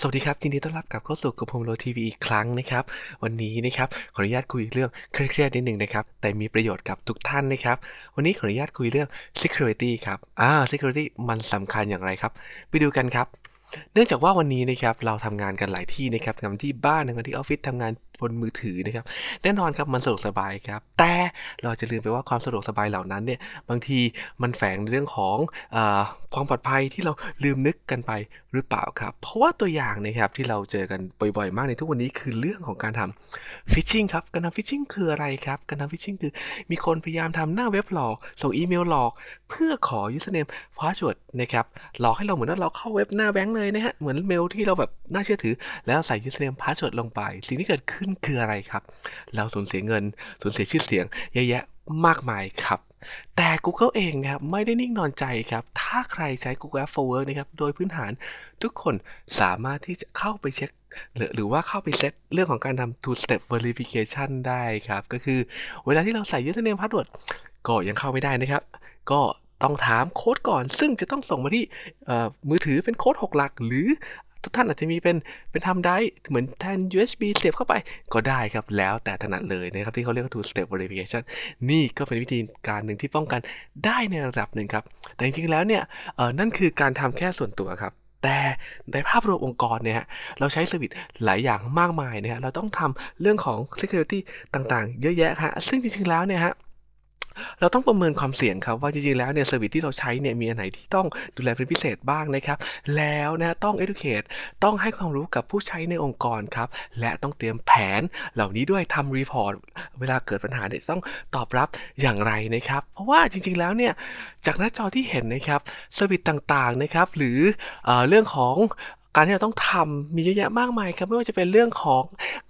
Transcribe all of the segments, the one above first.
สวัสดีครับทินดีต้อนรับกลับเข้าสู่กับพมโลทีวีอีกครั้งนะครับวันนี้นะครับขออนุญาตคุยเรื่องเครียดๆนิดหนึ่งนะครับแต่มีประโยชน์กับทุกท่านนะครับวันนี้ขออนุญาตคุยเรื่อง security ครับอ่า security มันสำคัญอย่างไรครับไปดูกันครับ เนื่องจากว่าวันนี้นะครับเราทำงานกันหลายที่นะครับทำที่บ้านทำงานที่ออฟฟิศทำงานนมือถือนะครับแน่นอนครับมันสะดวกสบายครับแต่เราจะลืมไปว่าความสะดวกสบายเหล่านั้นเนี่ยบางทีมันแฝงในเรื่องของอความปลอดภัยที่เราลืมนึกกันไปหรือเปล่าครับเพราะว่าตัวอย่างนะครับที่เราเจอกันบ่อยๆมากในทุกวันนี้คือเรื่องของการทำฟิชชิงครับการทำฟิชชิงคืออะไรครับการทำฟิชชิงคือมีคนพยายามทำหน้าเว็บหลอกส่งอีเมลหลอกเพื่อขอยูสเนมพาสเวิร์ดนะครับหลอกให้เราเหมือนว่าเราเข้าเว็บหน้าแบงค์เลยนะฮะเหมือนเมลที่เราแบบน่าเชื่อถือแล้วใส่ยูสเนมพาสเวิร์ดลงไปสิ่งที่เกิดขึ้นคืออะไรครับ เราสูญเสียเงิน สูญเสียชื่อเสียงเยอะแยะมากมายครับ แต่ Google เองนะครับ ไม่ได้นิ่งนอนใจครับ ถ้าใครใช้ Google for Work นะครับ โดยพื้นฐานทุกคนสามารถที่จะเข้าไปเช็คหรือว่าเข้าไปเซตเรื่องของการทำ two step verification ได้ครับ ก็คือเวลาที่เราใส่ยซอร์เนมพาสเวิร์ดก็ยังเข้าไม่ได้นะครับ ก็ต้องถามโค้ดก่อน ซึ่งจะต้องส่งมาที่มือถือเป็นโค้ด 6 หลัก หรือทุกท่านอาจจะมีเป็นเป็นทำได้เหมือนแทน USB เสียบเข้าไปก็ได้ครับ แล้วแต่ถนัดเลยนะครับ ที่เขาเรียกว่า two step verification นี่ก็เป็นวิธีการหนึ่งที่ป้องกันได้ในระดับหนึ่งครับ แต่จริงๆแล้วเนี่ยนั่นคือการทำแค่ส่วนตัวครับ แต่ในภาพรวมองค์กรเนี่ยเราใช้สวิตหลายอย่างมากมายนะฮะเราต้องทำเรื่องของ security ต่างๆเยอะแยะฮะซึ่งจริงๆแล้วเนี่ยฮะเราต้องประเมินความเสี่ยงครับว่าจริงๆแล้วเนี่ยเซอร์วิสที่เราใช้เนี่ยมีอันไหนที่ต้องดูแลเป็นพิเศษบ้างนะครับ แล้วนะต้อง educate ต้องให้ความรู้กับผู้ใช้ในองค์กรครับและต้องเตรียมแผนเหล่านี้ด้วยทำรีพอร์ตเวลาเกิดปัญหาเนี่ยต้องตอบรับอย่างไรนะครับ เพราะว่าจริงๆ แล้วเนี่ยจากหน้าจอที่เห็นนะครับเซอร์วิสต่างๆ นะครับ หรือเอเรื่องของการที่เราต้องทำมีเยอะแยะมากมายครับไม่ว่าจะเป็นเรื่องของ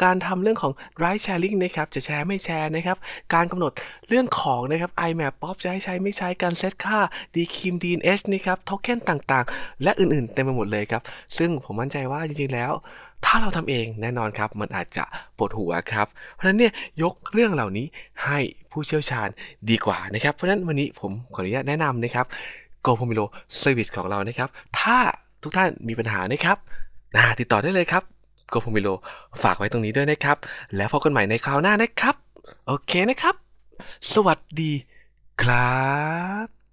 การทำเรื่องของไ r i v e sharing นะครับจะแชร์ ไม่แชร์นะครับการกำหนดเรื่องของนะครับ IMAP POP จะให้ใช้ไม่ใช้การเซตค่า d k i m DNS นะครับโทเค็นต่างๆ และอื่นๆเต็มไปหมดเลยครับซึ่งผมมั่นใจว่าจริงๆแล้ว ถ้าเราทำเองแน่นอนครับมันอาจจะปวดหัวครับเพราะฉะนั้นเนี่ยยกเรื่องเหล่านี้ให้ผู้เชี่ยวชาญดีกว่านะครับ เพราะฉะนั้นวันนี้ผมขออนุญาตแนะนำนะครับโก p มิโลเซอร์วิสของเรานะครับถ้าทุกท่านมีปัญหานะครับนะติดต่อได้เลยครับโกพมิโล ฝากไว้ตรงนี้ด้วยนะครับ แล้วพบกันใหม่ในคราวหน้านะครับ โอเคนะครับ สวัสดีครับ